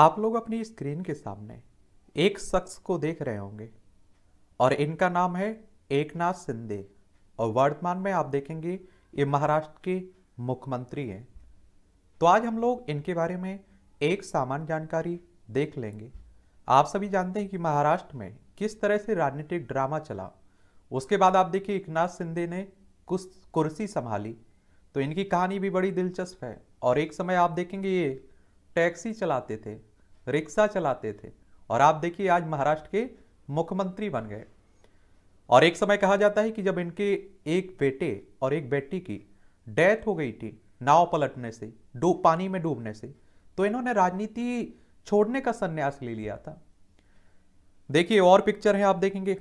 आप लोग अपनी स्क्रीन के सामने एक शख्स को देख रहे होंगे और इनका नाम है एकनाथ शिंदे और वर्तमान में आप देखेंगे ये महाराष्ट्र के मुख्यमंत्री हैं तो आज हम लोग इनके बारे में एक सामान्य जानकारी देख लेंगे आप सभी जानते हैं कि महाराष्ट्र में किस तरह से राजनीतिक ड्रामा चला उसके बाद आप देखिए एकनाथ शिंदे ने कुछ कुर्सी संभाली तो इनकी कहानी भी बड़ी दिलचस्प है और एक समय आप देखेंगे ये टैक्सी चलाते थे रिक्शा चलाते थे और आप देखिए आज महाराष्ट्र के मुख्यमंत्री बन गए और एक समय कहा जाता है कि जब इनके एक बेटे और एक बेटी की डेथ हो गई थी नाव पलटने से डूब पानी में डूबने से तो इन्होंने राजनीति छोड़ने का संन्यास ले लिया था देखिए और पिक्चर है आप देखेंगे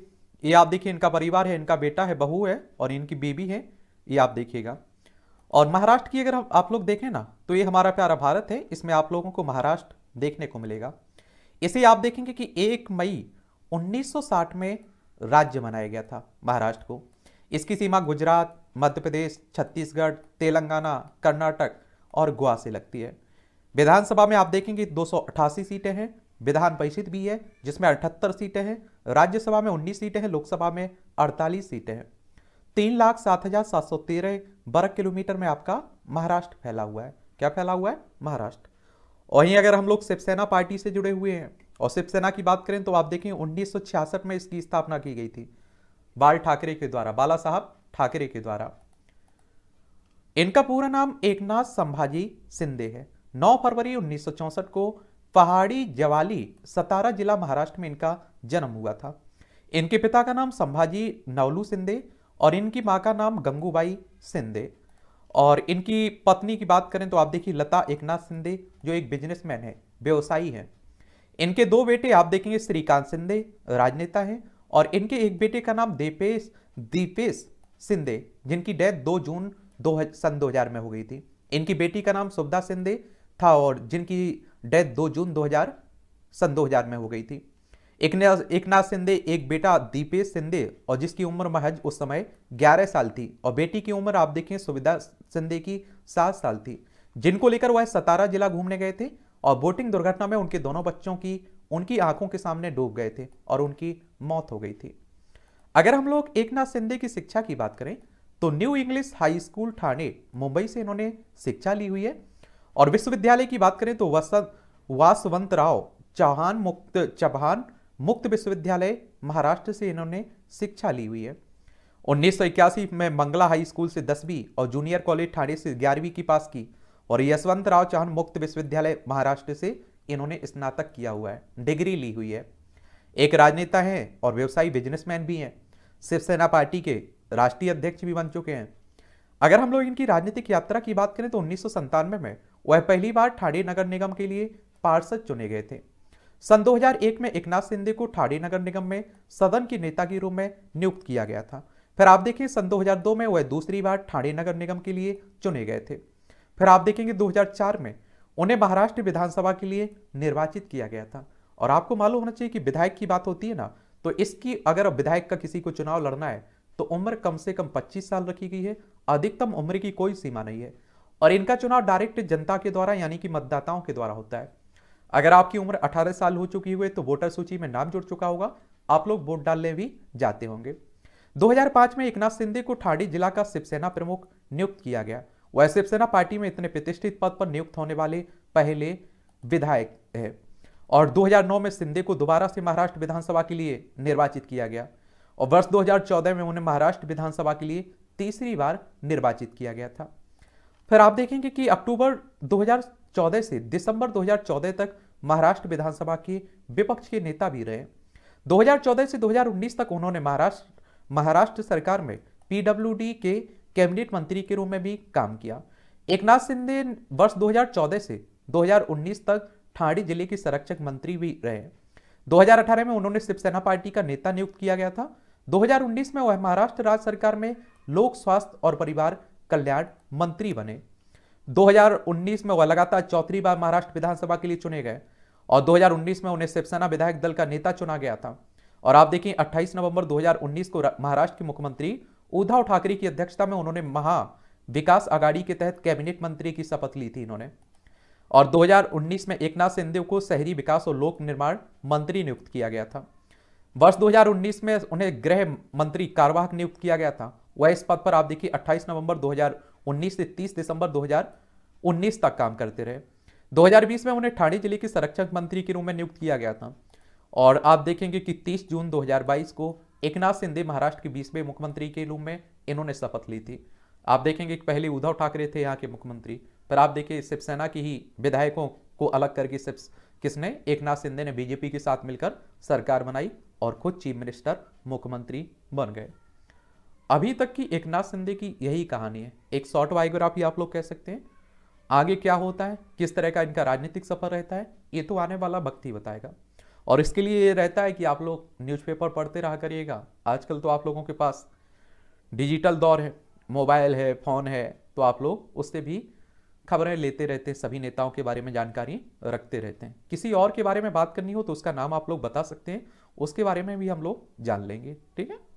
ये आप देखिए इनका परिवार है इनका बेटा है बहू है और इनकी बीबी है ये आप देखिएगा और महाराष्ट्र की अगर आप लोग देखें ना तो ये हमारा प्यारा भारत है इसमें आप लोगों को महाराष्ट्र देखने को मिलेगा इसे आप देखेंगे कि एक मई 1960 में राज्य बनाया गया था महाराष्ट्र को इसकी सीमा गुजरात मध्य प्रदेश छत्तीसगढ़ तेलंगाना कर्नाटक और गोवा से लगती है विधानसभा में आप देखेंगे दो सीटें हैं विधान परिषद भी है जिसमें अठहत्तर सीटें हैं राज्यसभा में 19 सीटें हैं लोकसभा में 48 सीटें हैं तीन लाख सात हजार सात सौ तेरह वर्ग किलोमीटर में आपका महाराष्ट्र फैला हुआ है क्या फैला हुआ है महाराष्ट्र वहीं अगर हम लोग शिवसेना पार्टी से जुड़े हुए हैं और शिवसेना की बात करें तो आप देखें उन्नीस में इसकी स्थापना की गई थी बाल ठाकरे के द्वारा बाला साहब ठाकरे के द्वारा इनका पूरा नाम एकनाथ संभाजी सिंधे है 9 फरवरी 1964 को पहाड़ी जवाली सतारा जिला महाराष्ट्र में इनका जन्म हुआ था इनके पिता का नाम संभाजी नवलू सिंधे और इनकी माँ का नाम गंगूबाई सिंधे और इनकी पत्नी की बात करें तो आप देखिए लता एकनाथ सिंधे जो एक बिजनेसमैन है व्यवसायी हैं इनके दो बेटे आप देखेंगे श्रीकांत सिंधे राजनेता हैं और इनके एक बेटे का नाम दीपेश दीपेश सिंधे जिनकी डेथ 2 जून दो सन 2000 में हो गई थी इनकी बेटी का नाम सुबदा सिंधे था और जिनकी डेथ 2 जून 2000 सन 2000 में हो गई थी एक नाथ शिंदे एक बेटा दीपेश शिंदे और जिसकी उम्र महज उस समय 11 साल थी और बेटी की उम्र आप देखें सुविधा शिंदे की 7 साल थी जिनको लेकर वह सतारा जिला घूमने गए थे और बोटिंग दुर्घटना में उनके दोनों बच्चों की उनकी आंखों के सामने डूब गए थे और उनकी मौत हो गई थी अगर हम लोग एक नाथ शिंदे की शिक्षा की बात करें तो new English high school Thane Mumbai से इन्होंने शिक्षा ली हुई है और विश्वविद्यालय की बात करें तो वसंत वासवंत राव चौहान मुक्त चौहान मुक्त विश्वविद्यालय महाराष्ट्र से इन्होंने शिक्षा ली हुई है उन्नीस में मंगला हाई स्कूल से दसवीं और जूनियर कॉलेज ठाणे से ग्यारहवीं की पास की और यशवंत राव चौहान मुक्त विश्वविद्यालय महाराष्ट्र से इन्होंने स्नातक किया हुआ है डिग्री ली हुई है एक राजनेता हैं और व्यवसायी बिजनेसमैन भी हैं शिवसेना पार्टी के राष्ट्रीय अध्यक्ष भी बन चुके हैं अगर हम लोग इनकी राजनीतिक यात्रा की बात करें तो उन्नीस में वह पहली बार ठाणे नगर निगम के लिए पार्षद चुने गए थे सन 2001 में एकनाथ शिंदे को ठाडी नगर निगम में सदन के नेता के रूप में नियुक्त किया गया था फिर आप देखिए सन 2002 में वह दूसरी बार ठाणे नगर निगम के लिए चुने गए थे फिर आप देखेंगे 2004 में उन्हें महाराष्ट्र विधानसभा के लिए निर्वाचित किया गया था और आपको मालूम होना चाहिए कि विधायक की बात होती है ना तो इसकी अगर विधायक का किसी को चुनाव लड़ना है तो उम्र कम से कम पच्चीस साल रखी गई है अधिकतम उम्र की कोई सीमा नहीं है और इनका चुनाव डायरेक्ट जनता के द्वारा यानी कि मतदाताओं के द्वारा होता है अगर आपकी उम्र 18 साल हो चुकी हुई तो वोटर सूची में नाम जुड़ चुका होगा आप लोग वोट डालने भी जाते होंगे 2005 में एकनाथ शिंदे को ठाड़ी जिला का शिवसेना प्रमुख नियुक्त किया गया वह शिवसेना पार्टी में इतने प्रतिष्ठित पद पर नियुक्त होने वाले पहले विधायक है और 2009 में शिंदे को दोबारा से महाराष्ट्र विधानसभा के लिए निर्वाचित किया गया और वर्ष 2014 में उन्हें महाराष्ट्र विधानसभा के लिए तीसरी बार निर्वाचित किया गया था फिर आप देखेंगे कि अक्टूबर 2014 से दिसंबर 2014 तक महाराष्ट्र विधानसभा के विपक्ष के नेता भी रहे 2014 से 2019 तक उन्होंने महाराष्ट्र महाराष्ट्र सरकार में पीडब्ल्यूडी के कैबिनेट मंत्री के रूप में भी काम किया एकनाथ शिंदे वर्ष 2014 से 2019 तक ठाणी जिले के संरक्षक मंत्री भी रहे 2018 में उन्होंने शिवसेना पार्टी का नेता नियुक्त किया गया था 2019 में वह महाराष्ट्र राज्य सरकार में लोक स्वास्थ्य और परिवार कल्याण मंत्री बने 2019 में वह लगातार चौथी बार महाराष्ट्र विधानसभा के लिए चुने गए और 2019 में उन्हें शिवसेना विधायक दल का नेता चुना गया था और आप देखिए 28 नवंबर 2019 को महाराष्ट्र के मुख्यमंत्री उद्धव ठाकरे की अध्यक्षता में उन्होंने महा विकास आघाड़ी के तहत कैबिनेट मंत्री की शपथ ली थी इन्होंने और दो में एक नाथ को शहरी विकास और लोक निर्माण मंत्री नियुक्त किया गया था वर्ष दो में उन्हें गृह मंत्री कार्यवाहक नियुक्त किया गया था वह इस पद पर आप देखिए अट्ठाईस नवंबर दो 19 से 30 दिसंबर 2019 तक काम करते रहे 2020 में उन्हें ठाणे जिले के संरक्षक मंत्री के रूप में नियुक्त किया गया था और आप देखेंगे कि 30 जून 2022 को एक नाथ सिंधे महाराष्ट्र के बीसवें मुख्यमंत्री के रूप में इन्होंने शपथ ली थी आप देखेंगे कि पहले उद्धव ठाकरे थे यहाँ के मुख्यमंत्री पर आप देखिए शिवसेना के ही विधायकों को अलग करके किसने एक नाथ शिंदे ने बीजेपी के साथ मिलकर सरकार बनाई और खुद चीफ मिनिस्टर मुख्यमंत्री बन गए अभी तक की एक नाथ शिंदे की यही कहानी है एक शॉर्ट बायोग्राफी आप लोग कह सकते हैं आगे क्या होता है किस तरह का इनका राजनीतिक सफर रहता है ये तो आने वाला वक्त ही बताएगा और इसके लिए ये रहता है कि आप लोग न्यूज़पेपर पढ़ते रहा करिएगा आजकल तो आप लोगों के पास डिजिटल दौर है मोबाइल है फ़ोन है तो आप लोग उससे भी खबरें लेते रहते हैं सभी नेताओं के बारे में जानकारी रखते रहते हैं किसी और के बारे में बात करनी हो तो उसका नाम आप लोग बता सकते हैं उसके बारे में भी हम लोग जान लेंगे ठीक है